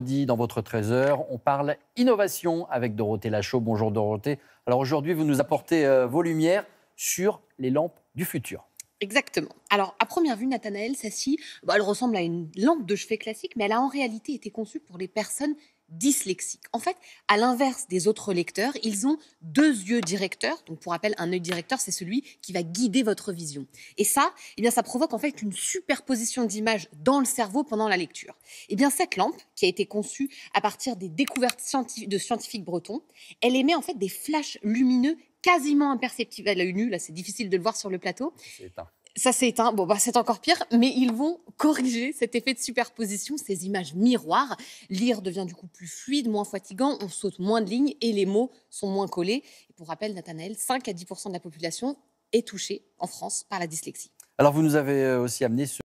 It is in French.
Dit dans votre trésor, on parle innovation avec Dorothée Lachaud. Bonjour Dorothée. Alors aujourd'hui, vous nous apportez euh, vos lumières sur les lampes du futur. Exactement. Alors, à première vue, Nathanaël celle-ci, elle ressemble à une lampe de chevet classique, mais elle a en réalité été conçue pour les personnes dyslexique. En fait, à l'inverse des autres lecteurs, ils ont deux yeux directeurs. Donc, pour rappel, un œil directeur, c'est celui qui va guider votre vision. Et ça, eh ça provoque en fait une superposition d'images dans le cerveau pendant la lecture. Et eh bien, cette lampe, qui a été conçue à partir des découvertes de scientifiques bretons, elle émet en fait des flashs lumineux quasiment imperceptibles à l'œil nu. Là, c'est difficile de le voir sur le plateau. C'est éteint ça s'est éteint. Bon, bah, c'est encore pire, mais ils vont corriger cet effet de superposition, ces images miroirs. Lire devient du coup plus fluide, moins fatigant, on saute moins de lignes et les mots sont moins collés. Et pour rappel, Nathanaël, 5 à 10 de la population est touchée en France par la dyslexie. Alors, vous nous avez euh, aussi amené ce